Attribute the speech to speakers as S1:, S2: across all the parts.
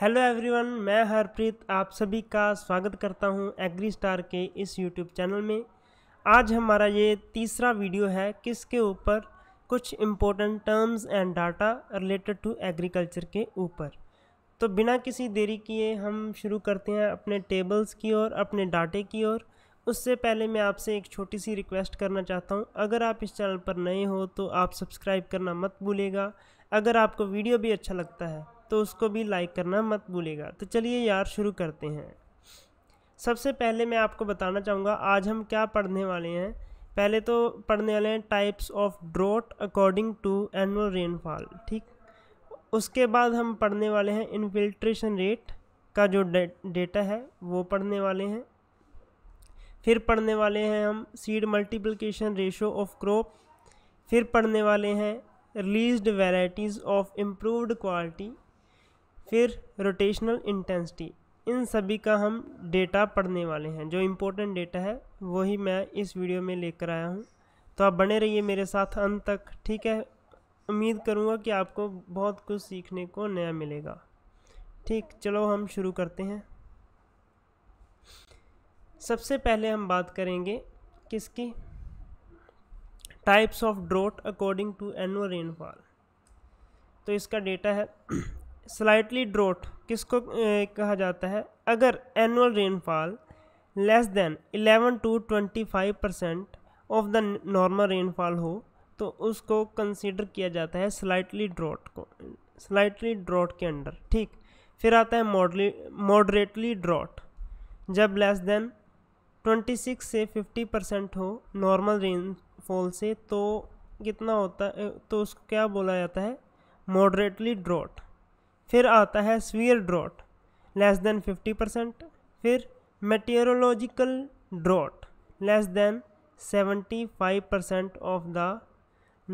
S1: Hello everyone मैं हरप्रीत आप सभी का स्वागत करता हूं एग्री स्टार के इस यूट्यूब चैनल में आज हमारा ये तीसरा वीडियो है किसके ऊपर कुछ important terms and data related to agriculture के ऊपर तो बिना किसी देरी किए हम शुरू करते हैं अपने टेबल्स की ओर अपने डाटे की ओर उससे पहले मैं आपसे एक छोटी सी रिक्वेस्ट करना चाहता हूँ अगर आप इस चैनल पर नए हो तो आप सब्सक्राइब करना मत भूलेगा अगर आपको वीडियो भी अच्छा लगता है तो उसको भी लाइक करना मत भूलेगा तो चलिए यार शुरू करते हैं सबसे पहले मैं आपको बताना चाहूँगा आज हम क्या पढ़ने वाले हैं पहले तो पढ़ने वाले हैं types of drought according to annual rainfall ठीक उसके बाद हम पढ़ने वाले हैं इन्फिल्ट्रेशन रेट का जो डे, डेटा है वो पढ़ने वाले हैं फिर पढ़ने वाले हैं हम seed multiplication ratio of crop फिर पढ़ने वाले हैं released varieties of improved quality फिर रोटेशनल इंटेंसिटी इन सभी का हम डेटा पढ़ने वाले हैं जो इम्पोर्टेंट डेटा है वही मैं इस वीडियो में लेकर आया हूँ तो आप बने रहिए मेरे साथ अंत तक ठीक है उम्मीद करूँगा कि आपको बहुत कुछ सीखने को नया मिलेगा ठीक चलो हम शुरू करते हैं सबसे पहले हम बात करेंगे किसकी types of drought according to annual rainfall तो इसका डेटा है स्लाइटली ड्रोट किसको कहा जाता है अगर annual rainfall less than 11 to 25 percent of the normal rainfall हो तो उसको कंसीडर किया जाता है स्लाइटली ड्रोट को स्लाइटली ड्रॉट के अंडर ठीक फिर आता है मॉडली मॉडरेटली ड्रॉट जब लेस देन 26 से 50 परसेंट हो नॉर्मल रेनफॉल से तो कितना होता है तो उसको क्या बोला जाता है मॉडरेटली ड्रॉट फिर आता है severe drought less than 50 percent फिर meteorological drought less than 75 percent of the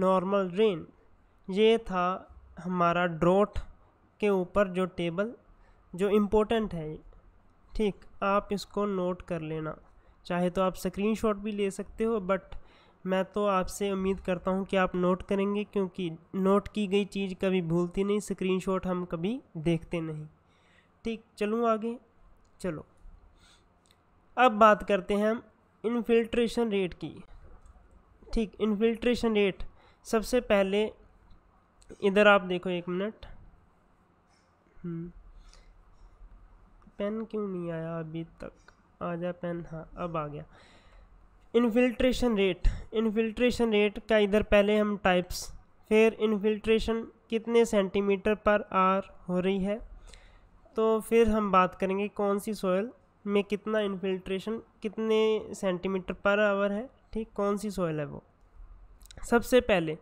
S1: normal rain ये था हमारा ड्रॉट के ऊपर जो टेबल जो इम्पोर्टेंट है ठीक आप इसको नोट कर लेना चाहे तो आप स्क्रीनशॉट भी ले सकते हो बट मैं तो आपसे उम्मीद करता हूँ कि आप नोट करेंगे क्योंकि नोट की गई चीज़ कभी भूलती नहीं स्क्रीनशॉट हम कभी देखते नहीं ठीक चलूँ आगे चलो अब बात करते हैं हम इनफिल्ट्रेशन रेट की ठीक इनफिल्ट्रेशन रेट सबसे पहले इधर आप देखो एक मिनट हम्म। पेन क्यों नहीं आया अभी तक आ जा पेन हाँ अब आ गया इन्फिल्ट्रेशन रेट इन्फिल्ट्रेशन रेट का इधर पहले हम टाइप्स फिर इन्फिल्ट्रेशन कितने सेंटीमीटर पर आर हो रही है तो फिर हम बात करेंगे कौन सी सोयल में कितना इन्फिल्ट्रेशन कितने सेंटीमीटर पर आवर है ठीक कौन सी सोयल है वो सबसे पहले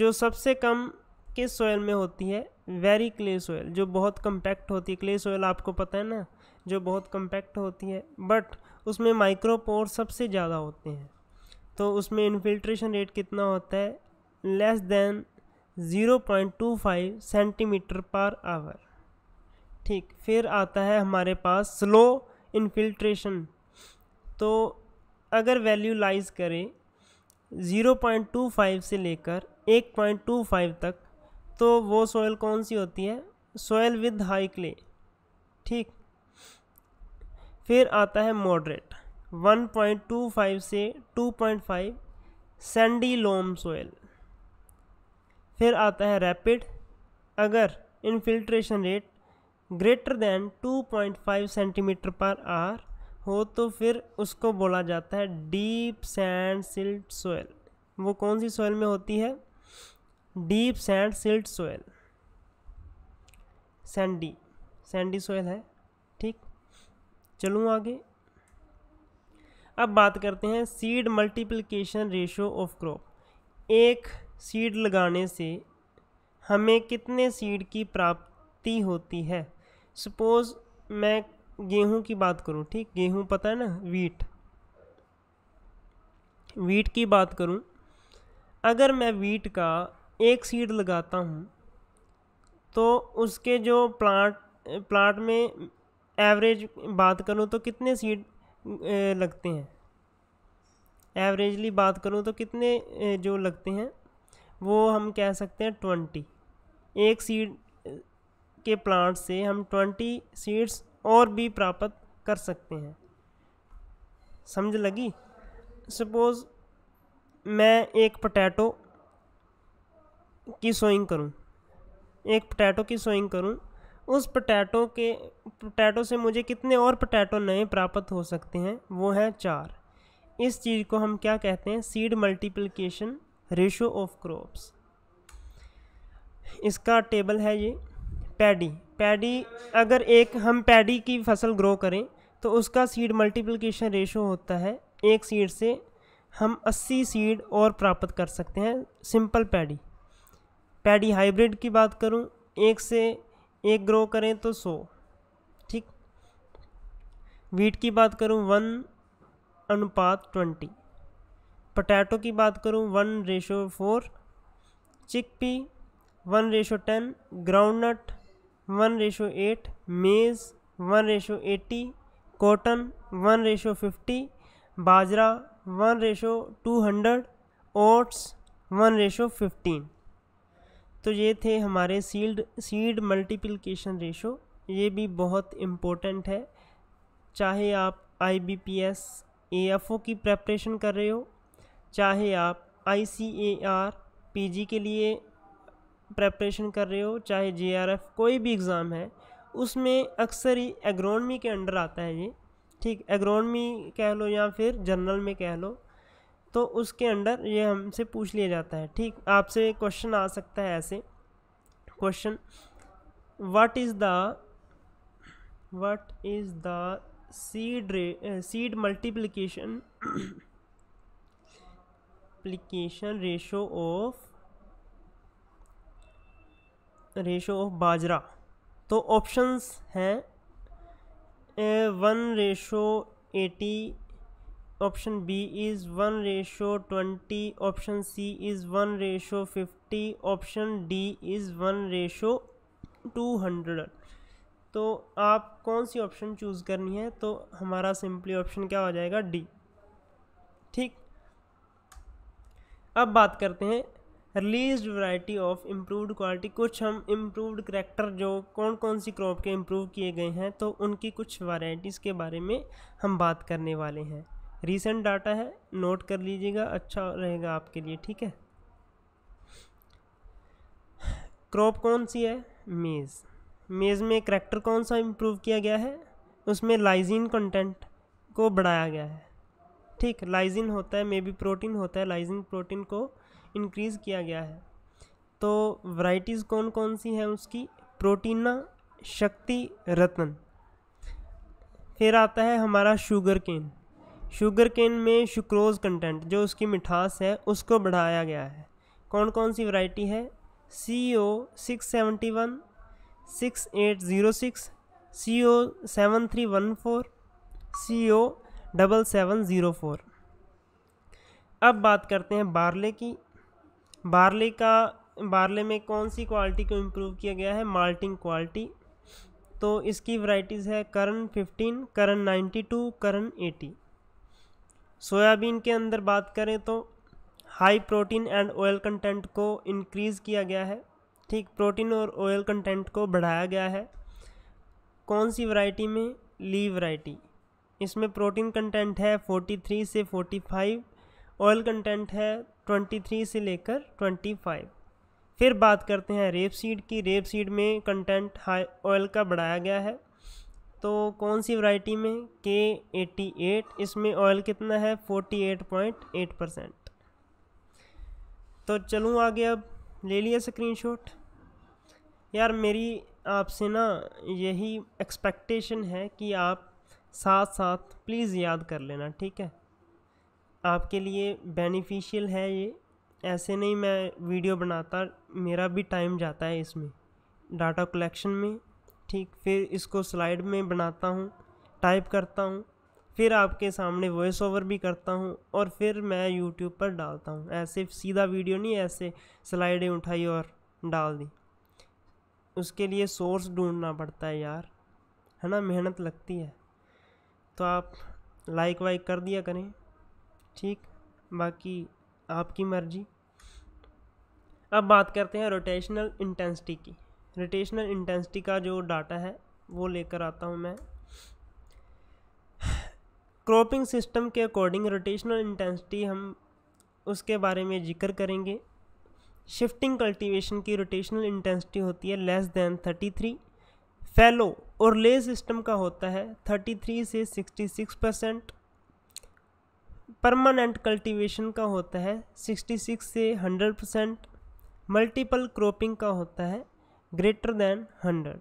S1: जो सबसे कम किस सोयल में होती है वेरी क्ले सोयल जो बहुत कम्पैक्ट होती है क्ले सोयल आपको पता है ना जो बहुत कम्पैक्ट होती है बट उसमें माइक्रोपोर सबसे ज़्यादा होते हैं तो उसमें इन्फिल्ट्रेशन रेट कितना होता है less than 0.25 centimetre per hour ठीक फिर आता है हमारे पास स्लो इन्फिल्ट्रेशन तो अगर वैल्यूलाइज करें 0.25 से लेकर 1.25 तक तो वो सोयल कौन सी होती है सोयल विद हाई क्ले ठीक फिर आता है मॉडरेट 1.25 से 2.5 सैंडी लोम सोयल फिर आता है रैपिड अगर infiltration rate greater than 2.5 centimetre per hour हो तो फिर उसको बोला जाता है डीप सैंड सिल्ट सोयल वो कौन सी सोयल में होती है deep sand silt soil sandy sandy soil है चलूँ आगे अब बात करते हैं seed multiplication ratio of crop एक सीड लगाने से हमें कितने सीड की प्राप्ति होती है सपोज़ मैं गेहूं की बात करूं ठीक गेहूं पता है ना वीट वीट की बात करूं अगर मैं वीट का एक सीड लगाता हूं तो उसके जो प्लांट प्लांट में एवरेज बात करूँ तो कितने सीट लगते हैं एवरेजली बात करूँ तो कितने जो लगते हैं वो हम कह सकते हैं ट्वेंटी एक सीड के प्लांट से हम ट्वेंटी सीड्स और भी प्राप्त कर सकते हैं समझ लगी सपोज़ मैं एक पोटैटो की सोइंग करूं एक पोटैटो की सोइंग करूं उस पोटैटो के पोटैटो से मुझे कितने और पोटैटो नए प्राप्त हो सकते हैं वो हैं चार इस चीज़ को हम क्या कहते हैं seed multiplication ratio of crops इसका टेबल है ये पैडी पैडी अगर एक हम पैडी की फसल ग्रो करें तो उसका सीड मल्टीप्लिकेशन रेशो होता है एक सीड से हम 80 सीड और प्राप्त कर सकते हैं सिंपल पैडी पैडी हाइब्रिड की बात करूं एक से एक ग्रो करें तो सौ ठीक वीट की बात करूं वन अनुपात ट्वेंटी पटैटो की बात करूं one ratio four chickpea one ratio ten groundnut one ratio eight maize one ratio eighty cotton one ratio fifty bajra one ratio two hundred oats one ratio fifteen तो ये थे हमारे sealed seed multiplication ratio ये भी बहुत important है चाहे आप I B P S A F O की प्रेपरेशन कर रहे हो चाहे आप आई सी ए आर पी जी के लिए प्रेपरेशन कर रहे हो चाहे जे आर एफ कोई भी एग्ज़ाम है उसमें अक्सर ही एग्रोनमी के अंडर आता है ये ठीक एग्रोनमी कह लो या फिर जर्नल में कह लो तो उसके अंडर ये हमसे पूछ लिया जाता है ठीक आपसे क्वेश्चन आ सकता है ऐसे question what is the what is the seed रे seed multiplication multiplication ratio of ratio of bajra तो ऑप्शंस हैं one ratio eighty option B is one ratio twenty option C is one ratio fifty option D is one ratio two hundred तो आप कौन C option choose करनी है तो हमारा simply option क्या हो जाएगा डी ठीक अब बात करते हैं release variety of improved quality कुछ हम इम्प्रूवड करेक्टर जो कौन कौन सी क्रॉप के इम्प्रूव किए गए हैं तो उनकी कुछ वैरायटीज़ के बारे में हम बात करने वाले हैं रिसेंट डाटा है नोट कर लीजिएगा अच्छा रहेगा आपके लिए ठीक है क्रॉप कौन सी है मेज़ मेज़ में करैक्टर कौन सा इम्प्रूव किया गया है उसमें लाइजीन कंटेंट को बढ़ाया गया है ठीक लाइजीन होता है मे बी प्रोटीन होता है लाइजिन प्रोटीन को इंक्रीज़ किया गया है तो वराइटीज़ कौन कौन सी हैं उसकी प्रोटीना शक्ति रतन फिर आता है हमारा शुगर केन शुगर केन में शुक्रोज कंटेंट जो उसकी मिठास है उसको बढ़ाया गया है कौन कौन सी वैरायटी है C O six seventy one six eight zero six C O seven three one four C O double seven zero four अब बात करते हैं बारले की बारले का बारले में कौन सी क्वालिटी को इम्प्रूव किया गया है माल्टिंग क्वालिटी तो इसकी वैरायटीज़ है Karan fifteen Karan ninety two Karan eighty soybean के अंदर बात करें तो high protein and oil content को इनक्रीज़ किया गया है ठीक प्रोटीन और ऑयल कंटेंट को बढ़ाया गया है कौन सी वैरायटी में ली वैरायटी इसमें प्रोटीन कंटेंट है 43 से 45 ऑयल कंटेंट है 23 से लेकर 25 फिर बात करते हैं रेप सीड की रेप सीड में कंटेंट हाई ऑयल का बढ़ाया गया है तो कौन सी वैरायटी में के एटी एट इसमें ऑयल कितना है forty eight point eight percent तो चलूँ आगे अब ले लिया स्क्रीनशॉट यार मेरी आपसे ना यही एक्सपेक्टेशन है कि आप साथ साथ प्लीज़ याद कर लेना ठीक है आपके लिए बेनिफिशियल है ये ऐसे नहीं मैं वीडियो बनाता मेरा भी टाइम जाता है इसमें डाटा कलेक्शन में ठीक फिर इसको स्लाइड में बनाता हूँ टाइप करता हूँ फिर आपके सामने वॉइस ओवर भी करता हूँ और फिर मैं यूट्यूब पर डालता हूँ ऐसे सीधा वीडियो नहीं ऐसे स्लाइडें उठाई और डाल दी उसके लिए सोर्स ढूंढना पड़ता है यार है ना मेहनत लगती है तो आप लाइक वाइक कर दिया करें ठीक बाकी आपकी मर्जी अब बात करते हैं रोटेशनल इंटेंसिटी की रोटेशनल इंटेंसिटी का जो डाटा है वो लेकर आता हूँ मैं क्रॉपिंग सिस्टम के अकॉर्डिंग रोटेशनल इंटेंसिटी हम उसके बारे में जिक्र करेंगे शिफ्टिंग कल्टीवेशन की रोटेशनल इंटेंसिटी होती है लेस देन 33 फैलो और ले सिस्टम का होता है 33 से 66 परसेंट परमानेंट कल्टीवेशन का होता है 66 से 100 परसेंट मल्टीपल क्रॉपिंग का होता है ग्रेटर दैन हंड्रेड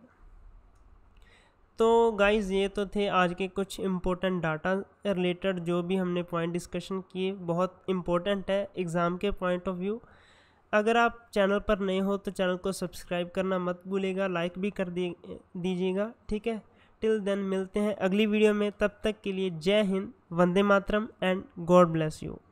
S1: तो गाइज ये तो थे आज के कुछ इम्पोर्टेंट डाटा रिलेटेड जो भी हमने पॉइंट डिस्कशन किए बहुत इम्पोर्टेंट है एग्ज़ाम के पॉइंट ऑफ व्यू अगर आप चैनल पर नए हो तो चैनल को सब्सक्राइब करना मत भूलेगा लाइक भी कर दीजिएगा ठीक है टिल देन मिलते हैं अगली वीडियो में तब तक के लिए जय हिंद वंदे मातरम एंड गॉड ब्लेस यू